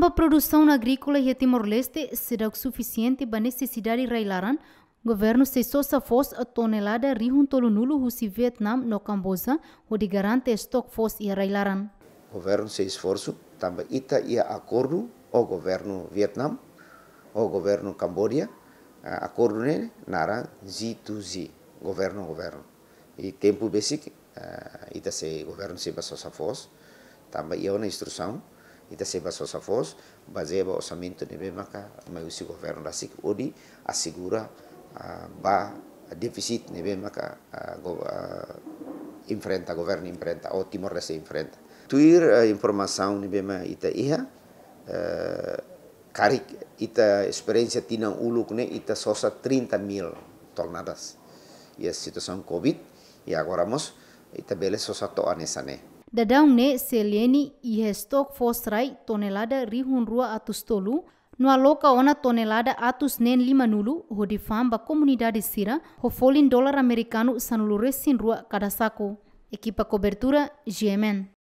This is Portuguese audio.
Amba produção agrícola de Timor-Leste será suficiente para necessidade railaran. Governo se só se a tonelada rio tolunulo husi Vietnã no Camboja, de garante estoque fos e railaran. Governo se esforço, também ita ia acordo o governo Vietnã, o governo Camboja, acordo nele, nara Z2Z, governo governo. E tempo basic, ita se governo se basa se também é uma instrução, Itacema sua voz, baseia o orçamento de Bemaka, mas o governo da SIC ODI assegura a ah, ba a deficit de Bemaka a, ah, enfrenta, ah, governo enfrenta, ou Timor Leste enfrenta. Tuir a informação de Bema Ita Iha, uh, ita experiência tinang uluk ne ita sosa 30 mil tornadas. E a situação Covid, e agora mos, ita bele sosa toa nessa ne. Da ne seleni ihestok fosrai tonelada rihun rua atus tolu, no loka ona tonelada atus nen lima nulu ho de famba comunidade sira ho folin amerikanu americano sanuluresin rua kadasako. Ekipa kobertura GMN.